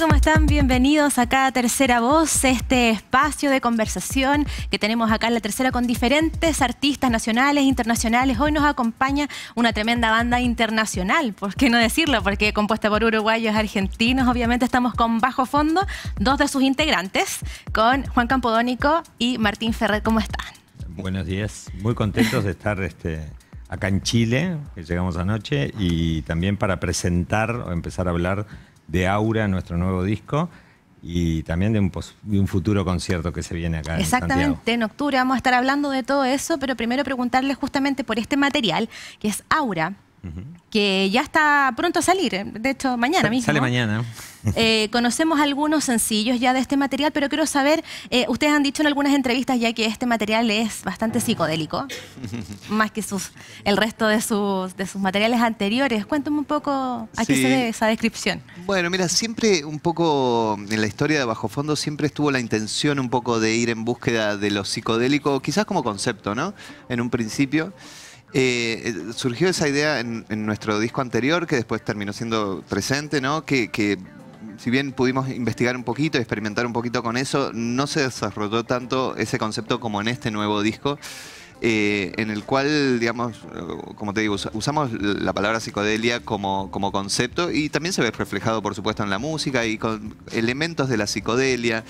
¿cómo están? Bienvenidos acá a Tercera Voz, este espacio de conversación que tenemos acá en la Tercera con diferentes artistas nacionales, internacionales. Hoy nos acompaña una tremenda banda internacional, ¿por qué no decirlo? Porque compuesta por uruguayos, argentinos, obviamente estamos con Bajo Fondo, dos de sus integrantes, con Juan Campodónico y Martín Ferrer. ¿Cómo están? Buenos días, muy contentos de estar este, acá en Chile, que llegamos anoche, y también para presentar o empezar a hablar de Aura, nuestro nuevo disco. Y también de un, futuro concierto que se viene acá. Exactamente, en, en octubre vamos a estar hablando de todo eso, pero primero preguntarle justamente por este material, que es Aura, que ya está pronto a salir, eh, de hecho mañana mismo. Sale mañana. Eh, conocemos algunos sencillos ya de este material, pero quiero saber, eh, ustedes han dicho en algunas entrevistas ya que este material es bastante psicodélico, más que sus, el resto de sus, materiales anteriores. Cuéntame un poco a qué se debe esa descripción. Bueno, mira, siempre un poco en la historia de Bajo Fondo siempre estuvo la intención un poco de ir en búsqueda de lo psicodélico, quizás como concepto, ¿no? En un principio. Eh, eh, surgió esa idea en, nuestro disco anterior, que después terminó siendo presente, ¿no? Que, si bien pudimos investigar un poquito, experimentar un poquito con eso, no se desarrolló tanto ese concepto como en este nuevo disco. Eh, en el cual, digamos, como te digo, usamos la palabra psicodelia como concepto y también se ve reflejado, por supuesto, en la música y con elementos de la psicodelia.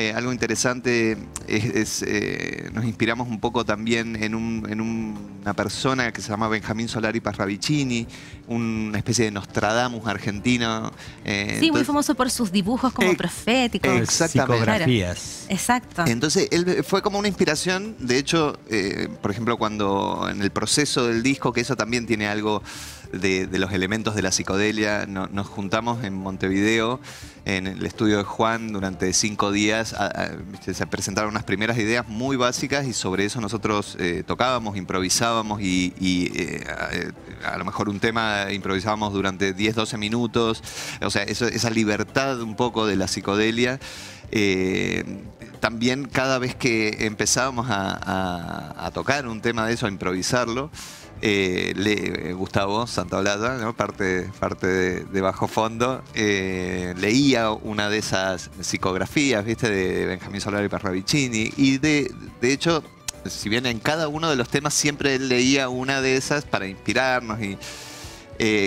Eh, algo interesante es, eh, nos inspiramos un poco también en, una persona que se llama Benjamín Solari Parravicini, una especie de Nostradamus argentino. Eh, sí, muy famoso por sus dibujos como proféticos. Exactamente. Psicografías. Exacto. Entonces, él fue como una inspiración, de hecho, por ejemplo, cuando en el proceso del disco, que eso también tiene algo de, los elementos de la psicodelia. nos juntamos en Montevideo, en el estudio de Juan, durante cinco días. se presentaron unas primeras ideas muy básicas y sobre eso nosotros eh, tocábamos, improvisábamos y, eh, a, lo mejor un tema improvisábamos durante 10, 12 minutos. O sea, esa libertad un poco de la psicodelia. Eh, también cada vez que empezábamos a, a, tocar un tema de eso, a improvisarlo, eh, le, eh, Gustavo Santaolalla, parte, parte de, Bajo Fondo, eh, leía una de esas psicografías, ¿viste? De Benjamín Solari Parravicini. Y de, de hecho, si bien en cada uno de los temas siempre él leía una de esas para inspirarnos y.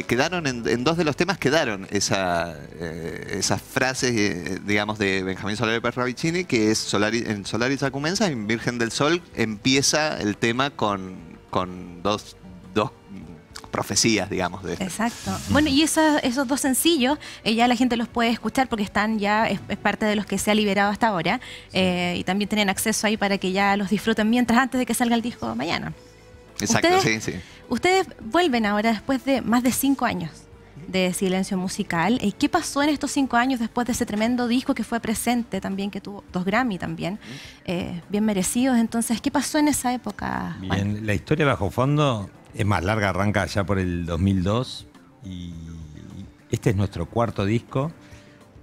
quedaron en, dos de los temas quedaron esa, esas frases, digamos, de Benjamín Solari Perravicini, que es Solari, en Solaris Acumensa, en Virgen del Sol, empieza el tema con, con dos profecías, digamos, de Exacto. Bueno, y esos, esos dos sencillos, eh, ya la gente los puede escuchar porque están ya, es, parte de los que se ha liberado hasta ahora. Eh, y también tienen acceso ahí para que ya los disfruten mientras antes de que salga el disco mañana. Exacto, sí, sí. Ustedes vuelven ahora después de más de cinco años de silencio musical. Eh, ¿Qué pasó en estos cinco años después de ese tremendo disco que fue presente también, que tuvo dos Grammy también, bien merecidos? Entonces, ¿qué pasó en esa época? la historia bajo fondo es más larga, arranca ya por el 2002 y este es nuestro cuarto disco.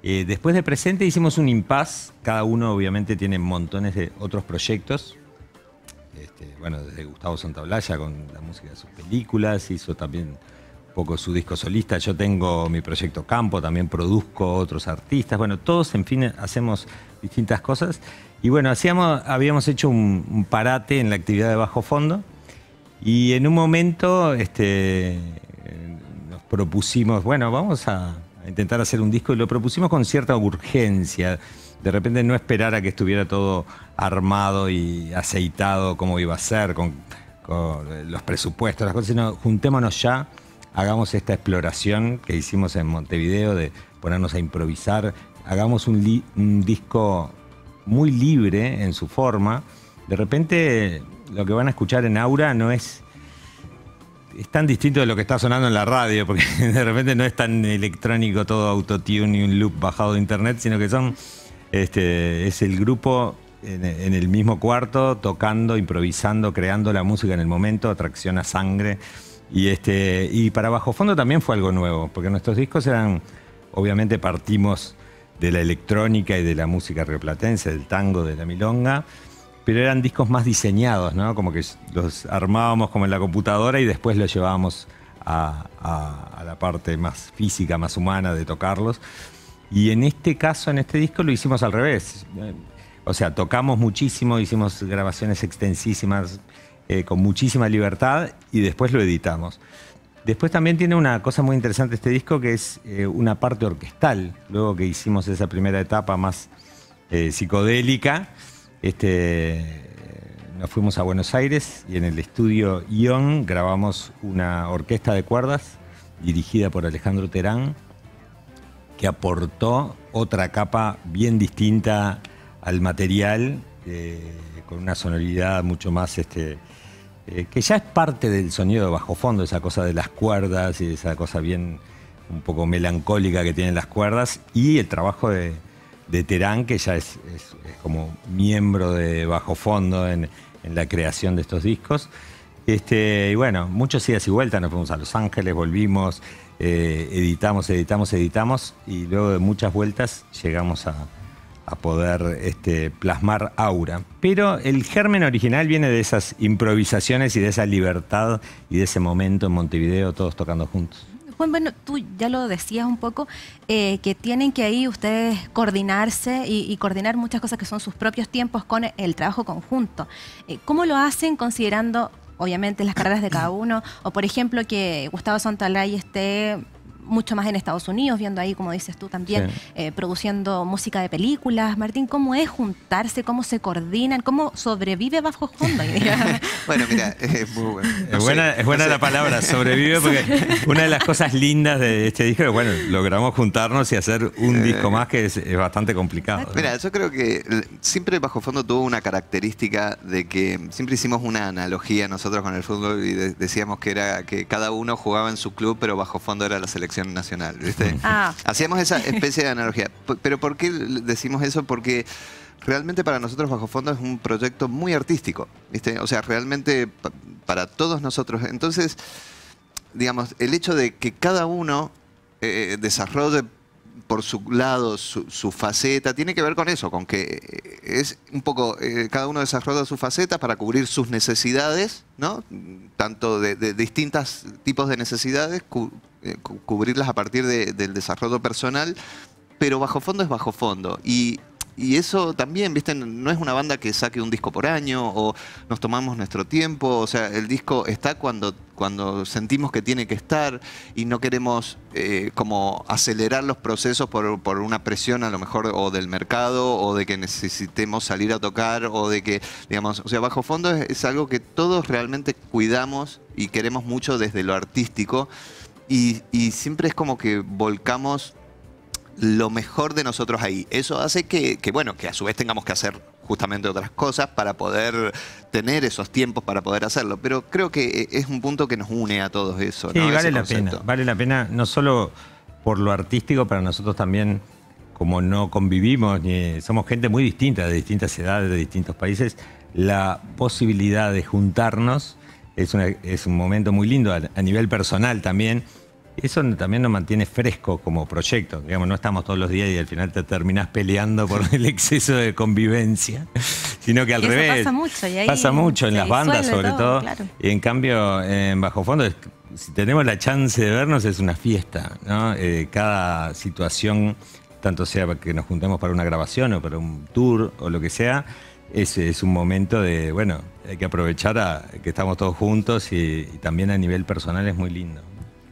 Eh, después de Presente hicimos un impasse. cada uno obviamente tiene montones de otros proyectos. Este, bueno, desde Gustavo Santaolalla con la música de sus películas, hizo también un poco su disco solista, yo tengo mi proyecto Campo, también produzco otros artistas, bueno, todos en fin hacemos distintas cosas. Y bueno, hacíamos, habíamos hecho un parate en la actividad de bajo fondo y en un momento este, nos propusimos, bueno, vamos a intentar hacer un disco y lo propusimos con cierta urgencia. De repente no esperar a que estuviera todo armado y aceitado como iba a ser, con, los presupuestos, las cosas, sino juntémonos ya, hagamos esta exploración que hicimos en Montevideo de ponernos a improvisar, hagamos un disco muy libre en su forma. De repente lo que van a escuchar en Aura no es es tan distinto de lo que está sonando en la radio, porque de repente no es tan electrónico todo autotune y un loop bajado de internet, sino que son. Este, es el grupo en, el mismo cuarto, tocando, improvisando, creando la música en el momento, atracción a sangre. Y, este, y para Bajo Fondo también fue algo nuevo, porque nuestros discos eran. Obviamente partimos de la electrónica y de la música rioplatense, del tango, de la milonga pero eran discos más diseñados, ¿no? Como que los armábamos como en la computadora y después los llevábamos a, la parte más física, más humana de tocarlos. Y en este caso, en este disco, lo hicimos al revés. O sea, tocamos muchísimo, hicimos grabaciones extensísimas, eh, con muchísima libertad, y después lo editamos. Después también tiene una cosa muy interesante este disco, que es eh, una parte orquestal, luego que hicimos esa primera etapa más eh, psicodélica. Este, nos fuimos a Buenos Aires y en el estudio Ion grabamos una orquesta de cuerdas dirigida por Alejandro Terán que aportó otra capa bien distinta al material eh, con una sonoridad mucho más este, eh, que ya es parte del sonido de bajo fondo, esa cosa de las cuerdas y esa cosa bien un poco melancólica que tienen las cuerdas y el trabajo de, de Terán, que ya es, como miembro de bajo fondo en, la creación de estos discos. Este, y bueno, muchos días y vueltas, nos fuimos a Los Ángeles, volvimos, eh, editamos, editamos, editamos, y luego de muchas vueltas llegamos a, poder este, plasmar aura. Pero el germen original viene de esas improvisaciones y de esa libertad y de ese momento en Montevideo, todos tocando juntos. Bueno, bueno, tú ya lo decías un poco, eh, que tienen que ahí ustedes coordinarse y, coordinar muchas cosas que son sus propios tiempos con el trabajo conjunto. Eh, ¿Cómo lo hacen considerando obviamente las carreras de cada uno, o por ejemplo que Gustavo Santalay esté mucho más en Estados Unidos, viendo ahí, como dices tú también, eh, produciendo música de películas. Martín, ¿cómo es juntarse? ¿Cómo se coordinan? ¿Cómo sobrevive bajo fondo? bueno, mira, es muy bueno. es buena, la palabra, sobrevive, porque una de las cosas lindas de este disco es, bueno, logramos juntarnos y hacer un eh. disco más que es, bastante complicado. Mira, yo creo que siempre bajo fondo tuvo una característica de que siempre hicimos una analogía nosotros con el fútbol y decíamos que era que cada uno jugaba en su club, pero bajo fondo era la selección nacional, ¿viste? Mm. Ah. Hacíamos esa especie de analogía. Pero ¿por qué decimos eso? Porque realmente para nosotros Bajo Fondo es un proyecto muy artístico, ¿viste? O sea, realmente para todos nosotros. Entonces, digamos, el hecho de que cada uno eh, eh, desarrolle por su lado, su, faceta, tiene que ver con eso, con que eh, es un poco, cada uno desarrolla su faceta para cubrir sus necesidades, ¿no? Tanto de, distintos tipos de necesidades, eh, cubrirlas a partir del desarrollo personal, pero bajo fondo es bajo fondo. Y eso también, viste, no es una banda que saque un disco por año o nos tomamos nuestro tiempo, o sea, el disco está cuando, cuando sentimos que tiene que estar y no queremos eh, como acelerar los procesos por, una presión a lo mejor o del mercado o de que necesitemos salir a tocar o de que, digamos, o sea, bajo fondo es algo que todos realmente cuidamos y queremos mucho desde lo artístico y, siempre es como que volcamos lo mejor de nosotros ahí. Eso hace que, bueno, que a su vez tengamos que hacer justamente otras cosas para poder tener esos tiempos para poder hacerlo. Pero creo que e, es un punto que nos une a todos eso. Sí, vale la pena. Vale la pena no solo por lo artístico, para nosotros también, como no convivimos, ni, somos gente muy distinta, de distintas edades, de distintos países, la posibilidad de juntarnos es, un momento muy lindo a, nivel personal también. Eso también nos mantiene fresco como proyecto. Digamos, no estamos todos los días y al final te terminás peleando por el exceso de convivencia, sino que al revés. Pasa mucho, pasa mucho en las bandas, sobre todo. Y en cambio, en Bajo Fondo, si tenemos la chance de vernos, es una fiesta. Eh, cada situación, tanto sea que nos juntemos para una grabación o para un tour o lo que sea, ese es un momento de, bueno, hay que aprovechar que estamos todos juntos y, también a nivel personal es muy lindo.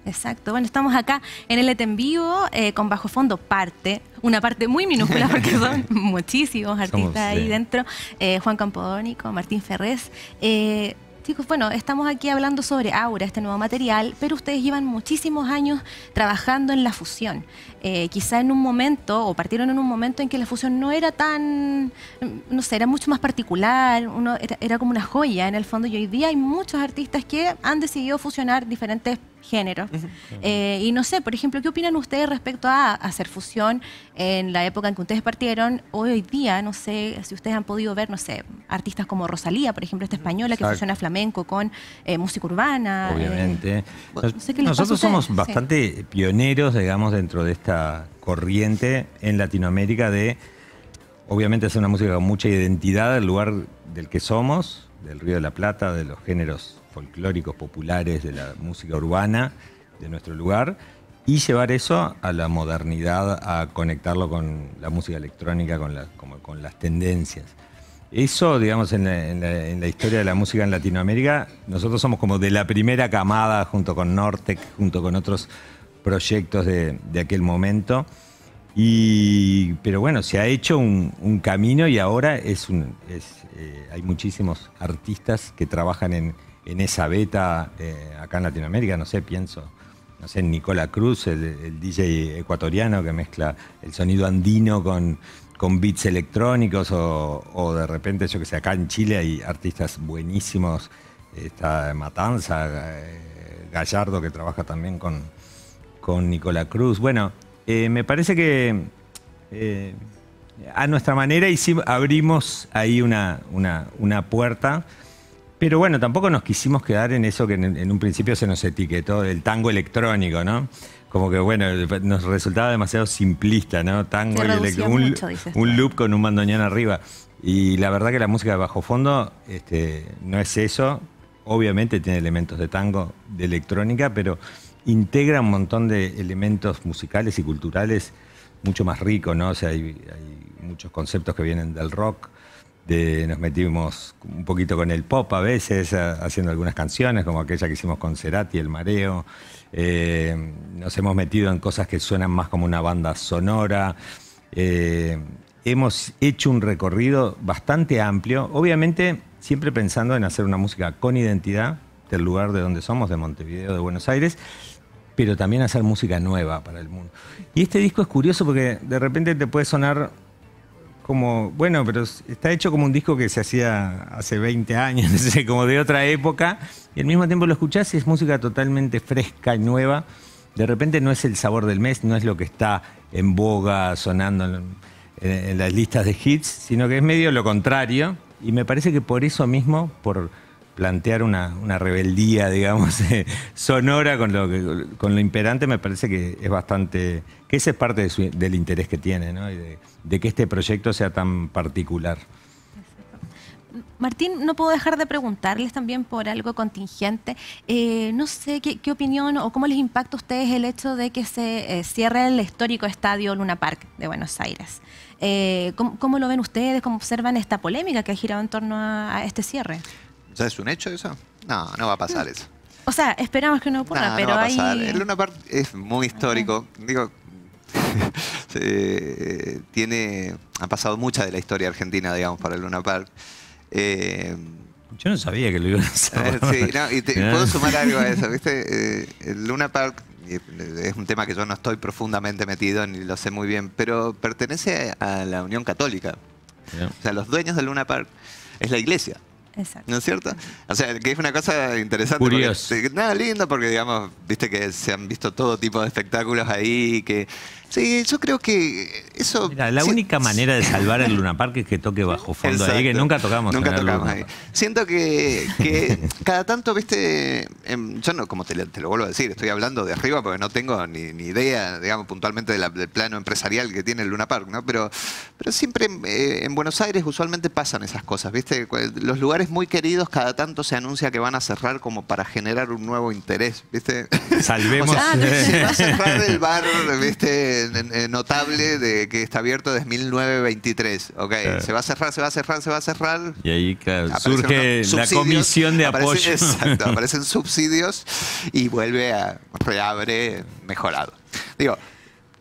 Exacto. Bueno, estamos acá en el ET e en vivo eh, con Bajo Fondo parte, una parte muy minúscula porque son muchísimos artistas ahí dentro. Eh, Juan Campodónico, Martín Ferrés. Eh, Chicos, bueno, estamos aquí hablando sobre Aura, este nuevo material, pero ustedes llevan muchísimos años trabajando en la fusión. Eh, quizá en un momento, o partieron en un momento en que la fusión no era tan, no sé, era mucho más particular, uno era, era como una joya en el fondo, y hoy día hay muchos artistas que han decidido fusionar diferentes género. Eh, y no sé, por ejemplo, ¿qué opinan ustedes respecto a hacer fusión en la época en que ustedes partieron? Hoy, día, no sé si ustedes han podido ver, no sé, artistas como Rosalía, por ejemplo, esta española que fusiona flamenco con eh, música urbana. Eh, obviamente. nosotros somos bastante pioneros, digamos, dentro de esta corriente en Latinoamérica de, obviamente, hacer una música con mucha identidad del lugar del que somos, del Río de la Plata, de los géneros folclóricos populares de la música urbana de nuestro lugar y llevar eso a la modernidad, a conectarlo con la música electrónica, con, como, las tendencias. Eso, digamos, en la, historia de la música en Latinoamérica, nosotros somos como de la primera camada, junto con Nortec, junto con otros proyectos de, aquel momento. Y, pero bueno, se ha hecho un, camino y ahora es, eh, hay muchísimos artistas que trabajan en, en esa beta eh, acá en Latinoamérica, no sé, pienso, no sé, Nicola Cruz, el, DJ ecuatoriano que mezcla el sonido andino con, con beats electrónicos o, de repente, yo que sé, acá en Chile hay artistas buenísimos, está Matanza, eh, Gallardo que trabaja también con, con Nicola Cruz. Bueno, eh, me parece que a nuestra manera hicimos, abrimos ahí una, una, una puerta pero bueno, tampoco nos quisimos quedar en eso que en, un principio se nos etiquetó, el tango electrónico, ¿no? como que bueno, nos resultaba demasiado simplista, ¿no? Tango y un, loop con un mandoñón arriba. Y la verdad que la música de bajo fondo este, no es eso. Obviamente tiene elementos de tango, de electrónica, pero integra un montón de elementos musicales y culturales mucho más ricos, ¿no? O sea, hay muchos conceptos que vienen del rock, nos metimos un poquito con el pop a veces, haciendo algunas canciones, como aquella que hicimos con Cerati, El Mareo. Eh, nos hemos metido en cosas que suenan más como una banda sonora. Eh, hemos hecho un recorrido bastante amplio, obviamente siempre pensando en hacer una música con identidad del lugar de donde somos, de Montevideo, de Buenos Aires, pero también hacer música nueva para el mundo. Y este disco es curioso porque de repente te puede sonar como, bueno, pero está hecho como un disco que se hacía hace 20 años, como de otra época, y al mismo tiempo lo escuchás y es música totalmente fresca y nueva. De repente no es el sabor del mes, no es lo que está en boga, sonando en las listas de hits, sino que es medio lo contrario, y me parece que por eso mismo, por plantear una, rebeldía, digamos, eh, sonora con lo, con lo imperante, me parece que es bastante. que ese es parte del interés que tiene, ¿no? de, que este proyecto sea tan particular. Martín, no puedo dejar de preguntarles también por algo contingente. Eh, no sé ¿qué, opinión o cómo les impacta a ustedes el hecho de que se eh, cierre el histórico estadio Luna Park de Buenos Aires. ¿cómo, lo ven ustedes? ¿Cómo observan esta polémica que ha girado en torno a este cierre? sea, es un hecho eso? No, no va a pasar eso. O sea, esperamos que no ocurra, pero no va a El Luna Park es muy histórico. Digo, tiene, ha pasado mucha de la historia argentina, digamos, para el Luna Park. Eh, yo no sabía que lo iban a eh, sí, no, y puedo sumar algo a eso, ¿viste? Eh, el Luna Park es un tema que yo no estoy profundamente metido ni lo sé muy bien, pero pertenece a la Unión Católica. O sea, los dueños del Luna Park es la iglesia. Exacto. ¿No es cierto? O sea, que es una cosa interesante. Curioso. nada, lindo porque, digamos, viste que se han visto todo tipo de espectáculos ahí. que Sí, yo creo que eso... Mira, la única manera de salvar el Luna Park es que toque bajo fondo ahí, que nunca tocamos. Nunca tocamos ahí. Siento que, cada tanto, viste, em, yo no, como te, lo vuelvo a decir, estoy hablando de arriba porque no tengo ni, ni idea, digamos, puntualmente del plano empresarial que tiene el Luna Park, ¿no? Pero, pero siempre eh, en Buenos Aires usualmente pasan esas cosas, viste, los lugares muy queridos cada tanto se anuncia que van a cerrar como para generar un nuevo interés, ¿viste? Salvemos. se ah, va a cerrar el bar, Notable de que está abierto desde 1923, ¿ok? Se va a cerrar, se va a cerrar, se va a cerrar. Y ahí, surge la comisión de apoyo. Exacto, aparecen subsidios y vuelve a, reabre mejorado. Digo,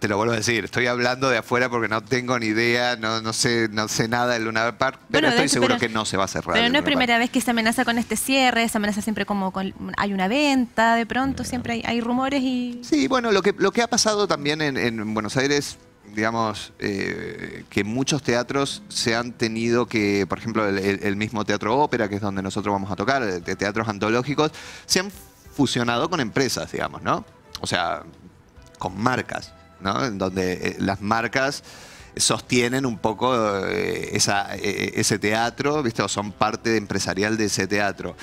te lo vuelvo a decir, estoy hablando de afuera porque no tengo ni idea, no, no, sé, no sé nada de Luna Park, pero estoy seguro que no se va a cerrar. Pero no es primera vez que se amenaza con este cierre, se amenaza siempre como con, hay una venta, de pronto siempre hay, rumores y... Sí, bueno, lo que, lo que ha pasado también en, Buenos Aires digamos, eh, que muchos teatros se han tenido que, por ejemplo, el, mismo teatro ópera, que es donde nosotros vamos a tocar, de teatros antológicos, se han fusionado con empresas, digamos, ¿no? O sea, con marcas. En donde eh, las marcas sostienen un poco eh, eh, ese teatro, ¿viste? O son parte empresarial de ese teatro.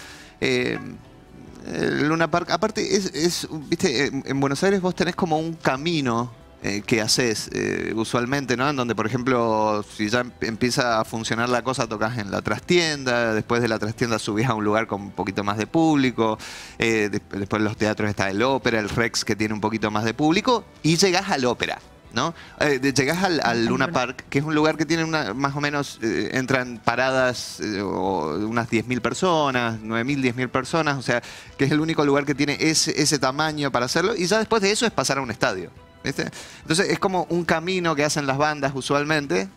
Luna Park, aparte, ¿viste? En Buenos Aires vos tenés como un camino eh, que haces eh, usualmente, ¿no? En donde, por ejemplo, si ya em-, empieza a funcionar la cosa, tocas en la trastienda, después de la trastienda subís a un lugar con un poquito más de público, eh, después en los teatros está el ópera, el Rex que tiene un poquito más de público, y llegás al ópera. ¿no? llegás al, Luna Park, que es un lugar que tiene una, más o menos, entran paradas unas 10.000 personas, 9.000, 10.000 personas, o sea, que es el único lugar que tiene ese, ese tamaño para hacerlo, y ya después de eso es pasar a un estadio. ¿viste? Entonces es como un camino que hacen las bandas usualmente,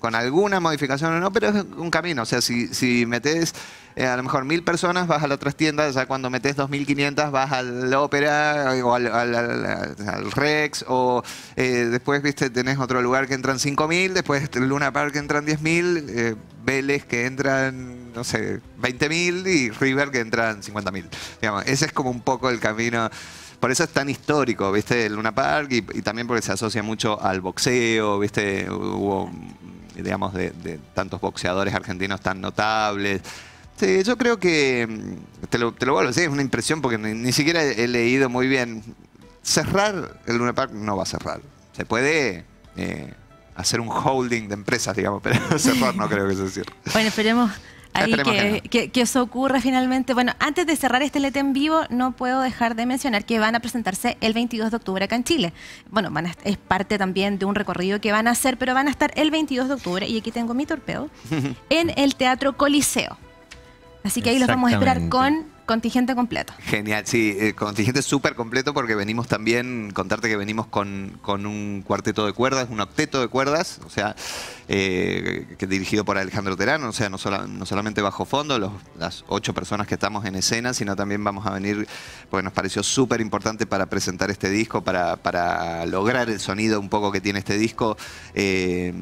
con alguna modificación o no, pero es un camino. O sea, si, metes eh, a lo mejor mil personas, vas a la otra tienda, sea, cuando metes 2.500 vas al Ópera eh, o al, Rex, o eh, después viste tenés otro lugar que entran 5.000, después Luna Park entran 10.000, eh, Vélez que entran, no sé, 20.000 y River que entran 50.000. Digamos, ese es como un poco el camino. Por eso es tan histórico, ¿viste? El Luna Park y, también porque se asocia mucho al boxeo, ¿viste? Hubo, digamos, de, tantos boxeadores argentinos tan notables. Sí, yo creo que, mm, te lo, te vuelvo a decir, es una impresión porque ni, siquiera he leído muy bien. Cerrar el Luna Park no va a cerrar. Se puede eh, hacer un holding de empresas, digamos, pero cerrar no creo que sea cierto. Bueno, esperemos ahí que, eso ocurra finalmente. Bueno, antes de cerrar este LET en vivo, no puedo dejar de mencionar que van a presentarse el 22 de octubre acá en Chile. Bueno, es parte también de un recorrido que van a hacer, pero van a estar el 22 de octubre, y aquí tengo mi torpeo en el Teatro Coliseo. Así que ahí los vamos a esperar con Contingente completo. Genial, sí, eh, contingente súper completo porque venimos también, contarte que venimos con, un cuarteto de cuerdas, un octeto de cuerdas, o sea, eh, que dirigido por Alejandro Terano, o sea, no, solamente bajo fondo, las ocho personas que estamos en escena, sino también vamos a venir, porque nos pareció súper importante para presentar este disco, para, lograr el sonido un poco que tiene este disco. Eh,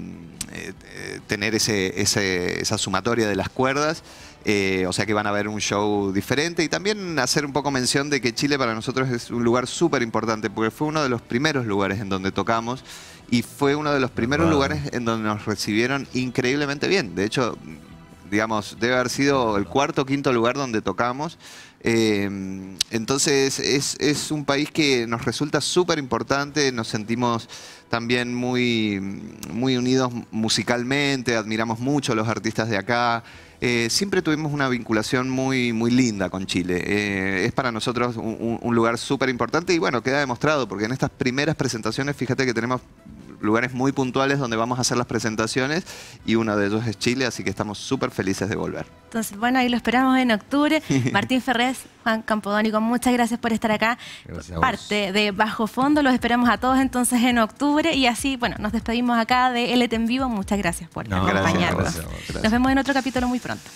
tener ese, esa sumatoria de las cuerdas eh, o sea que van a ver un show diferente y también hacer un poco mención de que Chile para nosotros es un lugar súper importante porque fue uno de los primeros lugares en donde tocamos y fue uno de los primeros lugares en donde nos recibieron increíblemente bien. De hecho, digamos, debe haber sido el cuarto o quinto lugar donde tocamos. Eh, entonces es, un país que nos resulta súper importante, nos sentimos también muy, muy unidos musicalmente, admiramos mucho a los artistas de acá. Eh, siempre tuvimos una vinculación muy, muy linda con Chile. Eh, es para nosotros un, un lugar súper importante y bueno, queda demostrado porque en estas primeras presentaciones, fíjate que tenemos lugares muy puntuales donde vamos a hacer las presentaciones y uno de ellos es Chile, así que estamos súper felices de volver. Entonces, bueno, ahí lo esperamos en octubre. Martín Ferrés, Juan Campodónico, muchas gracias por estar acá. Gracias Parte de Bajo Fondo, los esperamos a todos entonces en octubre y así, bueno, nos despedimos acá de LT en vivo. Muchas gracias por acompañarnos. Nos vemos en otro capítulo muy pronto.